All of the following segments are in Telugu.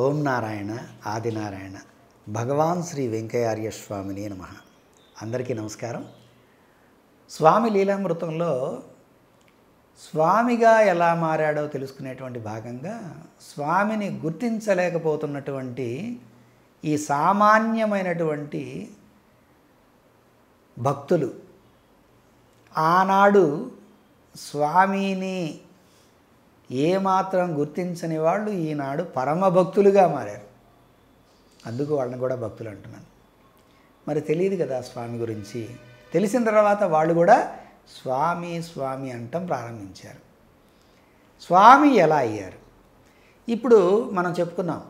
ఓం నారాయణ ఆదినారాయణ భగవాన్ శ్రీ వెంకయార్య స్వామిని నమ అందరికీ నమస్కారం స్వామి లీలామృతంలో స్వామిగా ఎలా మారాడో తెలుసుకునేటువంటి భాగంగా స్వామిని గుర్తించలేకపోతున్నటువంటి ఈ సామాన్యమైనటువంటి భక్తులు ఆనాడు స్వామిని ఏమాత్రం గుర్తించని వాళ్ళు ఈనాడు పరమ భక్తులుగా మారారు అందుకు వాళ్ళని కూడా భక్తులు అంటున్నాను మరి తెలియదు కదా స్వామి గురించి తెలిసిన తర్వాత వాళ్ళు కూడా స్వామి స్వామి అంటం ప్రారంభించారు స్వామి ఎలా అయ్యారు ఇప్పుడు మనం చెప్పుకున్నాం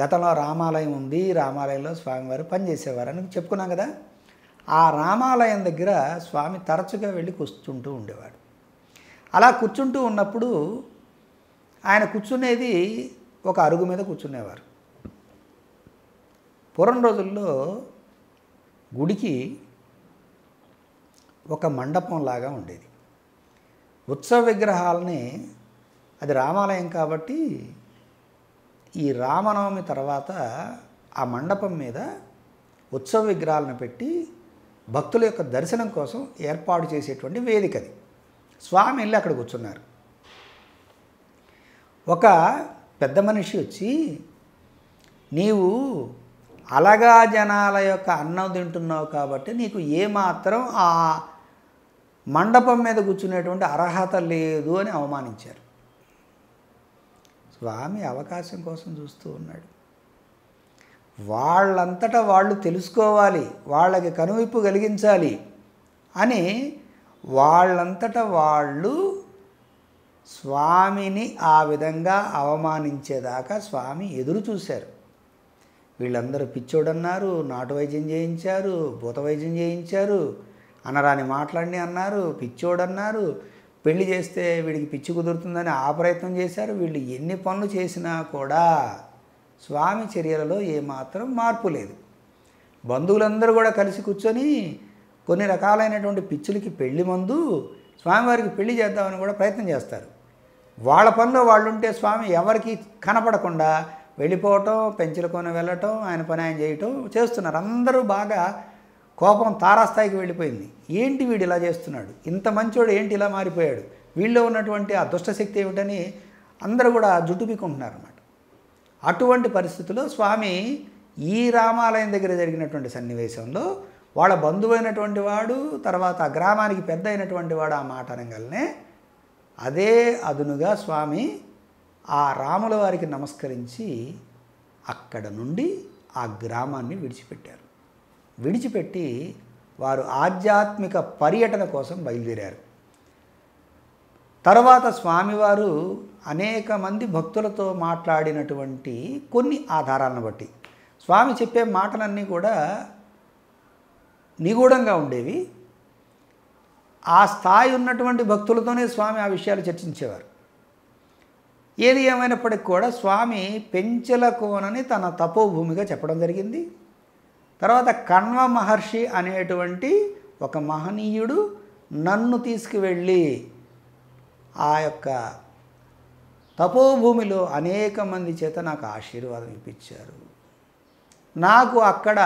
గతంలో రామాలయం ఉంది రామాలయంలో స్వామివారు అని చెప్పుకున్నాం కదా ఆ రామాలయం దగ్గర స్వామి తరచుగా వెళ్ళి కూర్చుంటూ ఉండేవాడు అలా కూర్చుంటూ ఉన్నప్పుడు ఆయన కూర్చునేది ఒక అరుగు మీద కూర్చునేవారు పూర్వం రోజుల్లో గుడికి ఒక మండపం లాగా ఉండేది ఉత్సవ విగ్రహాలని అది రామాలయం కాబట్టి ఈ రామనవమి తర్వాత ఆ మండపం మీద ఉత్సవ విగ్రహాలను పెట్టి భక్తుల యొక్క దర్శనం కోసం ఏర్పాటు చేసేటువంటి వేదికది స్వామి వెళ్ళి అక్కడ కూర్చున్నారు ఒక పెద్ద మనిషి వచ్చి నీవు అలగా జనాల యొక్క అన్నం తింటున్నావు కాబట్టి నీకు ఏమాత్రం ఆ మండపం మీద కూర్చునేటువంటి అర్హత లేదు అని అవమానించారు స్వామి అవకాశం కోసం చూస్తూ ఉన్నాడు వాళ్ళంతటా వాళ్ళు తెలుసుకోవాలి వాళ్ళకి కనువిప్పు కలిగించాలి అని వాళ్ళంతట వాళ్ళు స్వామిని ఆ విధంగా అవమానించేదాకా స్వామి ఎదురు చూశారు వీళ్ళందరూ పిచ్చోడన్నారు నాటు వైద్యం చేయించారు భూత వైద్యం చేయించారు అనరాని మాట్లాడిని అన్నారు పిచ్చోడన్నారు పెళ్లి చేస్తే వీడికి పిచ్చి కుదురుతుందని ఆ ప్రయత్నం చేశారు వీళ్ళు ఎన్ని పనులు చేసినా కూడా స్వామి చర్యలలో ఏమాత్రం మార్పు లేదు బంధువులందరూ కూడా కలిసి కూర్చొని కొన్ని రకాలైనటువంటి పిచ్చులకి పెళ్లి మందు స్వామివారికి పెళ్లి చేద్దామని కూడా ప్రయత్నం చేస్తారు వాళ్ళ పనిలో వాళ్ళు ఉంటే స్వామి ఎవరికి కనపడకుండా వెళ్ళిపోవటం పెంచులకొని వెళ్ళటం ఆయన పని ఆయన చేయటం చేస్తున్నారు అందరూ బాగా కోపం తారాస్థాయికి వెళ్ళిపోయింది ఏంటి వీడు ఇలా చేస్తున్నాడు ఇంత మంచివాడు ఏంటి ఇలా మారిపోయాడు వీళ్ళు ఉన్నటువంటి ఆ దుష్టశక్తి ఏమిటని అందరూ కూడా జుట్టుపీకుంటున్నారు అనమాట అటువంటి పరిస్థితుల్లో స్వామి ఈ రామాలయం దగ్గర జరిగినటువంటి సన్నివేశంలో వాళ్ళ బంధువైనటువంటి వాడు తర్వాత ఆ గ్రామానికి పెద్ద అయినటువంటి వాడు ఆ మాట అనగలనే అదే అదునుగా స్వామి ఆ రాముల వారికి నమస్కరించి అక్కడ నుండి ఆ గ్రామాన్ని విడిచిపెట్టారు విడిచిపెట్టి వారు ఆధ్యాత్మిక పర్యటన కోసం బయలుదేరారు తర్వాత స్వామివారు అనేక మంది భక్తులతో మాట్లాడినటువంటి కొన్ని ఆధారాలను బట్టి స్వామి చెప్పే మాటలన్నీ కూడా నిగూఢంగా ఉండేవి ఆ స్థాయి ఉన్నటువంటి భక్తులతోనే స్వామి ఆ విషయాలు చర్చించేవారు ఏది ఏమైనప్పటికీ కూడా స్వామి కోనని తన తపోభూమిగా చెప్పడం జరిగింది తర్వాత కణ్వ మహర్షి అనేటువంటి ఒక మహనీయుడు నన్ను తీసుకువెళ్ళి ఆ యొక్క తపోభూమిలో అనేక మంది చేత నాకు ఆశీర్వాదం ఇప్పించారు నాకు అక్కడ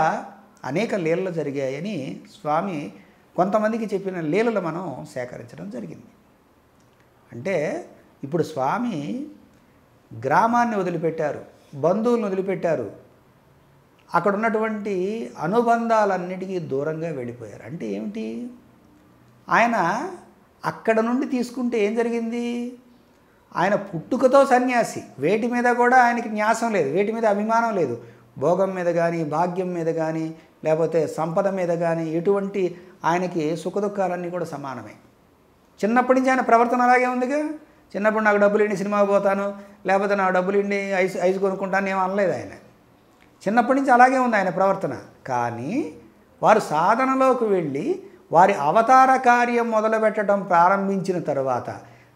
అనేక లీలలు జరిగాయని స్వామి కొంతమందికి చెప్పిన లీలలు మనం సేకరించడం జరిగింది అంటే ఇప్పుడు స్వామి గ్రామాన్ని వదిలిపెట్టారు బంధువులను వదిలిపెట్టారు అక్కడ ఉన్నటువంటి అనుబంధాలన్నిటికీ దూరంగా వెళ్ళిపోయారు అంటే ఏమిటి ఆయన అక్కడ నుండి తీసుకుంటే ఏం జరిగింది ఆయన పుట్టుకతో సన్యాసి వేటి మీద కూడా ఆయనకి న్యాసం లేదు వేటి మీద అభిమానం లేదు భోగం మీద కానీ భాగ్యం మీద కానీ లేకపోతే సంపద మీద కానీ ఎటువంటి ఆయనకి సుఖదుఖాలన్నీ కూడా సమానమే చిన్నప్పటి నుంచి ఆయన ప్రవర్తన అలాగే ఉందిగా చిన్నప్పుడు నాకు డబ్బులు ఇండి సినిమాకి పోతాను లేకపోతే నాకు డబ్బులు ఇండి ఐస్ ఐస్ కొనుక్కుంటాను ఏమనలేదు అనలేదు ఆయన చిన్నప్పటి నుంచి అలాగే ఉంది ఆయన ప్రవర్తన కానీ వారు సాధనలోకి వెళ్ళి వారి అవతార కార్యం మొదలుపెట్టడం ప్రారంభించిన తర్వాత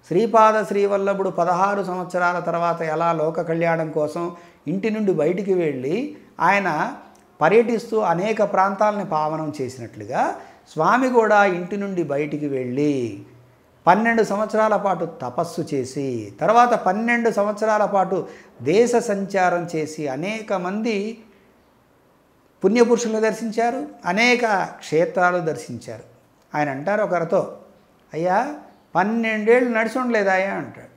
శ్రీపాద శ్రీవల్లభుడు పదహారు సంవత్సరాల తర్వాత ఎలా లోక కళ్యాణం కోసం ఇంటి నుండి బయటికి వెళ్ళి ఆయన పర్యటిస్తూ అనేక ప్రాంతాలని పావనం చేసినట్లుగా స్వామి కూడా ఇంటి నుండి బయటికి వెళ్ళి పన్నెండు సంవత్సరాల పాటు తపస్సు చేసి తర్వాత పన్నెండు సంవత్సరాల పాటు దేశ సంచారం చేసి అనేక మంది పుణ్యపురుషులను దర్శించారు అనేక క్షేత్రాలు దర్శించారు ఆయన అంటారు ఒకరితో అయ్యా పన్నెండేళ్ళు నడిచి ఉండలేదాయా అంటాడు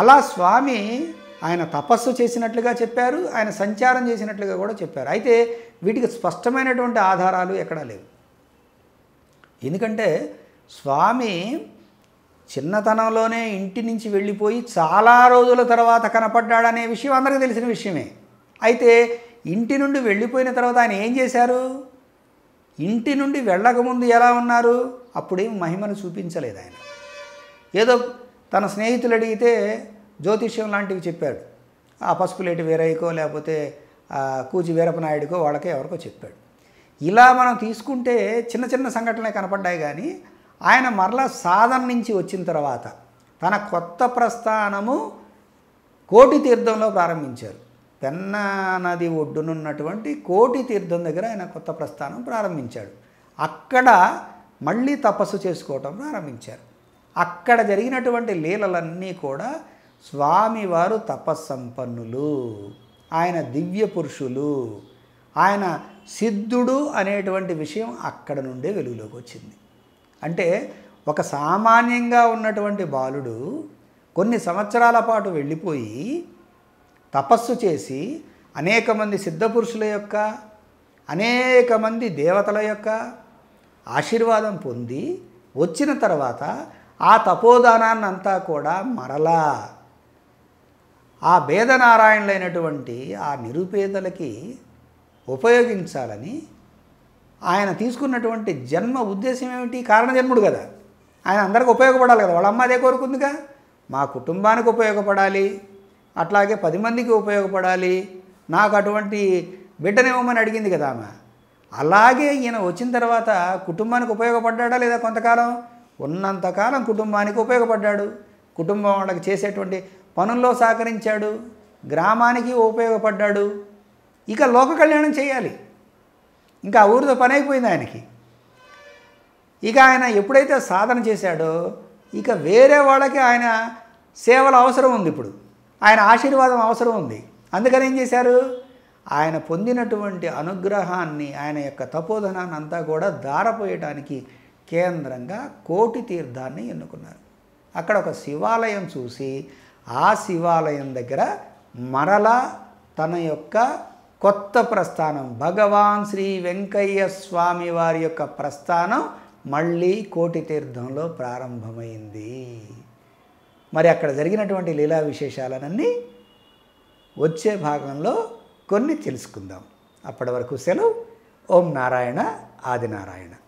అలా స్వామి ఆయన తపస్సు చేసినట్లుగా చెప్పారు ఆయన సంచారం చేసినట్లుగా కూడా చెప్పారు అయితే వీటికి స్పష్టమైనటువంటి ఆధారాలు ఎక్కడా లేవు ఎందుకంటే స్వామి చిన్నతనంలోనే ఇంటి నుంచి వెళ్ళిపోయి చాలా రోజుల తర్వాత కనపడ్డాడనే విషయం అందరికీ తెలిసిన విషయమే అయితే ఇంటి నుండి వెళ్ళిపోయిన తర్వాత ఆయన ఏం చేశారు ఇంటి నుండి వెళ్ళకముందు ఎలా ఉన్నారు అప్పుడేం మహిమను చూపించలేదు ఆయన ఏదో తన స్నేహితులు అడిగితే జ్యోతిష్యం లాంటివి చెప్పాడు ఆ పసుపులేటి వీరయ్యకో లేకపోతే కూచి వీరపనాయుడికో వాళ్ళకో ఎవరికో చెప్పాడు ఇలా మనం తీసుకుంటే చిన్న చిన్న సంఘటనలే కనపడ్డాయి కానీ ఆయన మరలా సాధన నుంచి వచ్చిన తర్వాత తన కొత్త ప్రస్థానము కోటి తీర్థంలో ప్రారంభించారు పెన్న నది ఒడ్డునున్నటువంటి కోటి తీర్థం దగ్గర ఆయన కొత్త ప్రస్థానం ప్రారంభించాడు అక్కడ మళ్ళీ తపస్సు చేసుకోవటం ప్రారంభించారు అక్కడ జరిగినటువంటి లీలలన్నీ కూడా స్వామివారు తపస్సంపన్నులు ఆయన దివ్య పురుషులు ఆయన సిద్ధుడు అనేటువంటి విషయం అక్కడ నుండే వెలుగులోకి వచ్చింది అంటే ఒక సామాన్యంగా ఉన్నటువంటి బాలుడు కొన్ని సంవత్సరాల పాటు వెళ్ళిపోయి తపస్సు చేసి అనేక మంది పురుషుల యొక్క అనేక మంది దేవతల యొక్క ఆశీర్వాదం పొంది వచ్చిన తర్వాత ఆ తపోదానాన్నంతా కూడా మరలా ఆ భేదనారాయణులైనటువంటి ఆ నిరుపేదలకి ఉపయోగించాలని ఆయన తీసుకున్నటువంటి జన్మ ఉద్దేశం ఏమిటి కారణజన్ముడు కదా ఆయన అందరికి ఉపయోగపడాలి కదా వాళ్ళ అమ్మ అదే కోరుకుందిగా మా కుటుంబానికి ఉపయోగపడాలి అట్లాగే పది మందికి ఉపయోగపడాలి నాకు అటువంటి బిడ్డనివ్వమని అడిగింది కదా ఆమె అలాగే ఈయన వచ్చిన తర్వాత కుటుంబానికి ఉపయోగపడ్డాడా లేదా కొంతకాలం ఉన్నంతకాలం కుటుంబానికి ఉపయోగపడ్డాడు కుటుంబం వాళ్ళకి చేసేటువంటి పనుల్లో సహకరించాడు గ్రామానికి ఉపయోగపడ్డాడు ఇక లోక కళ్యాణం చేయాలి ఇంకా ఊరితో పని అయిపోయింది ఆయనకి ఇక ఆయన ఎప్పుడైతే సాధన చేశాడో ఇక వేరే వాళ్ళకి ఆయన సేవల అవసరం ఉంది ఇప్పుడు ఆయన ఆశీర్వాదం అవసరం ఉంది అందుకని ఏం చేశారు ఆయన పొందినటువంటి అనుగ్రహాన్ని ఆయన యొక్క తపోధనాన్ని అంతా కూడా దారపోయటానికి కేంద్రంగా కోటి తీర్థాన్ని ఎన్నుకున్నారు అక్కడ ఒక శివాలయం చూసి ఆ శివాలయం దగ్గర మరలా తన యొక్క కొత్త ప్రస్థానం భగవాన్ శ్రీ వెంకయ్య స్వామి వారి యొక్క ప్రస్థానం మళ్ళీ కోటి తీర్థంలో ప్రారంభమైంది మరి అక్కడ జరిగినటువంటి లీలా విశేషాలన్నీ వచ్చే భాగంలో కొన్ని తెలుసుకుందాం అప్పటి వరకు సెలవు ఓం నారాయణ ఆదినారాయణ